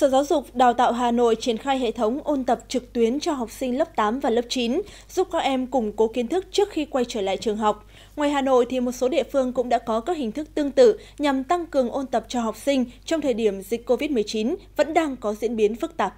Sở Giáo dục Đào tạo Hà Nội triển khai hệ thống ôn tập trực tuyến cho học sinh lớp 8 và lớp 9, giúp các em củng cố kiến thức trước khi quay trở lại trường học. Ngoài Hà Nội thì một số địa phương cũng đã có các hình thức tương tự nhằm tăng cường ôn tập cho học sinh trong thời điểm dịch COVID-19 vẫn đang có diễn biến phức tạp.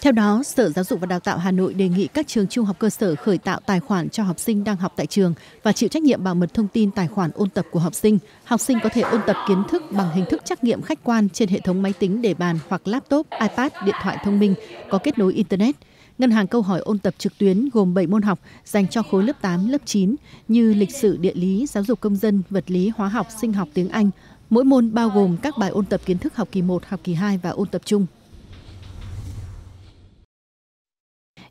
Theo đó, Sở Giáo dục và Đào tạo Hà Nội đề nghị các trường trung học cơ sở khởi tạo tài khoản cho học sinh đang học tại trường và chịu trách nhiệm bảo mật thông tin tài khoản ôn tập của học sinh. Học sinh có thể ôn tập kiến thức bằng hình thức trắc nghiệm khách quan trên hệ thống máy tính để bàn hoặc laptop, iPad, điện thoại thông minh có kết nối internet. Ngân hàng câu hỏi ôn tập trực tuyến gồm 7 môn học dành cho khối lớp 8, lớp 9 như lịch sử, địa lý, giáo dục công dân, vật lý, hóa học, sinh học, tiếng Anh, Mỗi môn bao gồm các bài ôn tập kiến thức học kỳ một, học kỳ hai và ôn tập chung.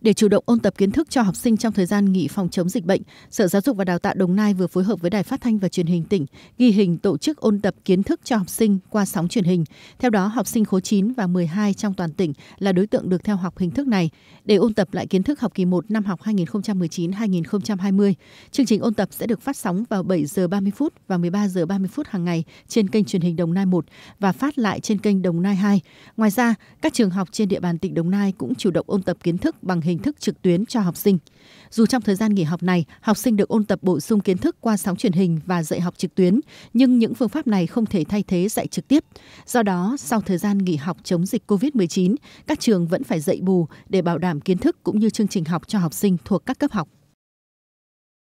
Để chủ động ôn tập kiến thức cho học sinh trong thời gian nghỉ phòng chống dịch bệnh, Sở Giáo dục và Đào tạo Đồng Nai vừa phối hợp với Đài Phát thanh và Truyền hình tỉnh ghi hình tổ chức ôn tập kiến thức cho học sinh qua sóng truyền hình. Theo đó, học sinh khối 9 và 12 trong toàn tỉnh là đối tượng được theo học hình thức này để ôn tập lại kiến thức học kỳ 1 năm học 2019-2020. Chương trình ôn tập sẽ được phát sóng vào 7 giờ 30 phút và 13 giờ 30 phút hàng ngày trên kênh truyền hình Đồng Nai 1 và phát lại trên kênh Đồng Nai 2. Ngoài ra, các trường học trên địa bàn tỉnh Đồng Nai cũng chủ động ôn tập kiến thức bằng hình hình thức trực tuyến cho học sinh. Dù trong thời gian nghỉ học này, học sinh được ôn tập bổ sung kiến thức qua sóng truyền hình và dạy học trực tuyến, nhưng những phương pháp này không thể thay thế dạy trực tiếp. Do đó, sau thời gian nghỉ học chống dịch COVID-19, các trường vẫn phải dạy bù để bảo đảm kiến thức cũng như chương trình học cho học sinh thuộc các cấp học.